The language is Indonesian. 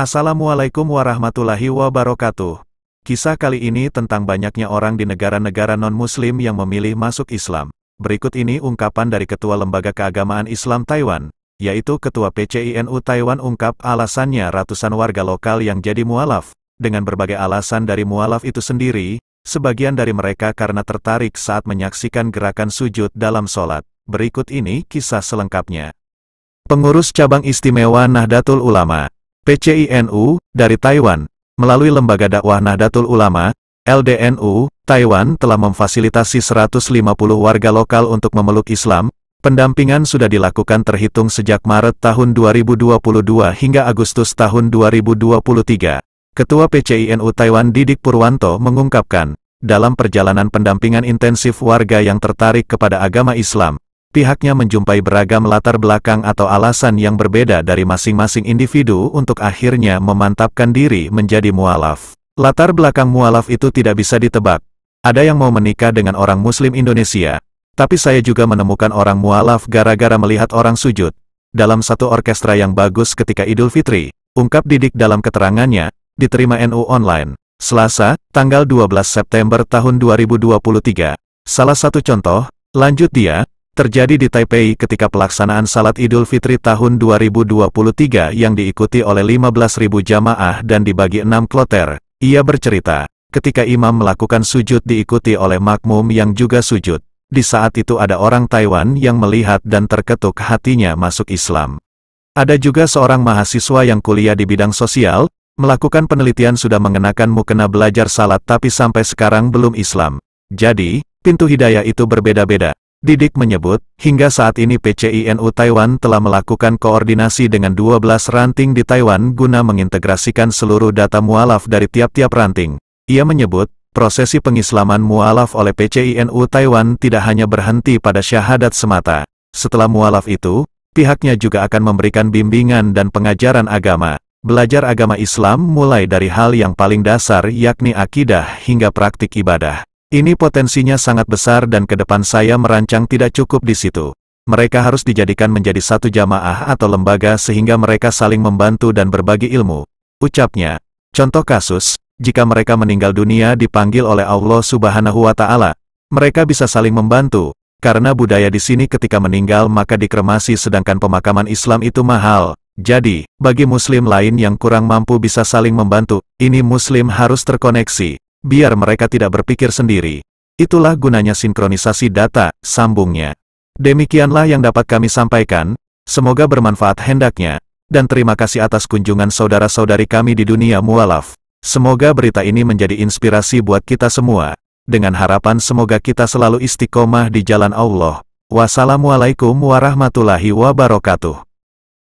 Assalamualaikum warahmatullahi wabarakatuh. Kisah kali ini tentang banyaknya orang di negara-negara non-muslim yang memilih masuk Islam. Berikut ini ungkapan dari Ketua Lembaga Keagamaan Islam Taiwan, yaitu Ketua PCINU Taiwan ungkap alasannya ratusan warga lokal yang jadi mualaf, dengan berbagai alasan dari mualaf itu sendiri, sebagian dari mereka karena tertarik saat menyaksikan gerakan sujud dalam sholat. Berikut ini kisah selengkapnya. Pengurus Cabang Istimewa Nahdlatul Ulama PCINU, dari Taiwan, melalui Lembaga Dakwah Nahdlatul Ulama, LDNU, Taiwan telah memfasilitasi 150 warga lokal untuk memeluk Islam, pendampingan sudah dilakukan terhitung sejak Maret tahun 2022 hingga Agustus tahun 2023. Ketua PCINU Taiwan Didik Purwanto mengungkapkan, dalam perjalanan pendampingan intensif warga yang tertarik kepada agama Islam, pihaknya menjumpai beragam latar belakang atau alasan yang berbeda dari masing-masing individu untuk akhirnya memantapkan diri menjadi mualaf. Latar belakang mualaf itu tidak bisa ditebak. Ada yang mau menikah dengan orang muslim Indonesia, tapi saya juga menemukan orang mualaf gara-gara melihat orang sujud. Dalam satu orkestra yang bagus ketika Idul Fitri, ungkap didik dalam keterangannya, diterima NU online. Selasa, tanggal 12 September tahun 2023. Salah satu contoh, lanjut dia, terjadi di Taipei ketika pelaksanaan Salat Idul Fitri tahun 2023 yang diikuti oleh 15.000 jamaah dan dibagi enam kloter. Ia bercerita, ketika imam melakukan sujud diikuti oleh makmum yang juga sujud. Di saat itu ada orang Taiwan yang melihat dan terketuk hatinya masuk Islam. Ada juga seorang mahasiswa yang kuliah di bidang sosial, melakukan penelitian sudah mengenakan mukena belajar salat tapi sampai sekarang belum Islam. Jadi, pintu hidayah itu berbeda-beda. Didik menyebut, hingga saat ini PCINU Taiwan telah melakukan koordinasi dengan 12 ranting di Taiwan guna mengintegrasikan seluruh data mualaf dari tiap-tiap ranting. Ia menyebut, prosesi pengislaman mualaf oleh PCINU Taiwan tidak hanya berhenti pada syahadat semata. Setelah mualaf itu, pihaknya juga akan memberikan bimbingan dan pengajaran agama. Belajar agama Islam mulai dari hal yang paling dasar yakni akidah hingga praktik ibadah. Ini potensinya sangat besar dan ke depan saya merancang tidak cukup di situ. Mereka harus dijadikan menjadi satu jamaah atau lembaga sehingga mereka saling membantu dan berbagi ilmu. Ucapnya. Contoh kasus, jika mereka meninggal dunia dipanggil oleh Allah subhanahu wa ta'ala, mereka bisa saling membantu, karena budaya di sini ketika meninggal maka dikremasi sedangkan pemakaman Islam itu mahal. Jadi, bagi muslim lain yang kurang mampu bisa saling membantu, ini muslim harus terkoneksi biar mereka tidak berpikir sendiri. Itulah gunanya sinkronisasi data, sambungnya. Demikianlah yang dapat kami sampaikan, semoga bermanfaat hendaknya, dan terima kasih atas kunjungan saudara-saudari kami di dunia mualaf. Semoga berita ini menjadi inspirasi buat kita semua, dengan harapan semoga kita selalu istiqomah di jalan Allah. Wassalamualaikum warahmatullahi wabarakatuh.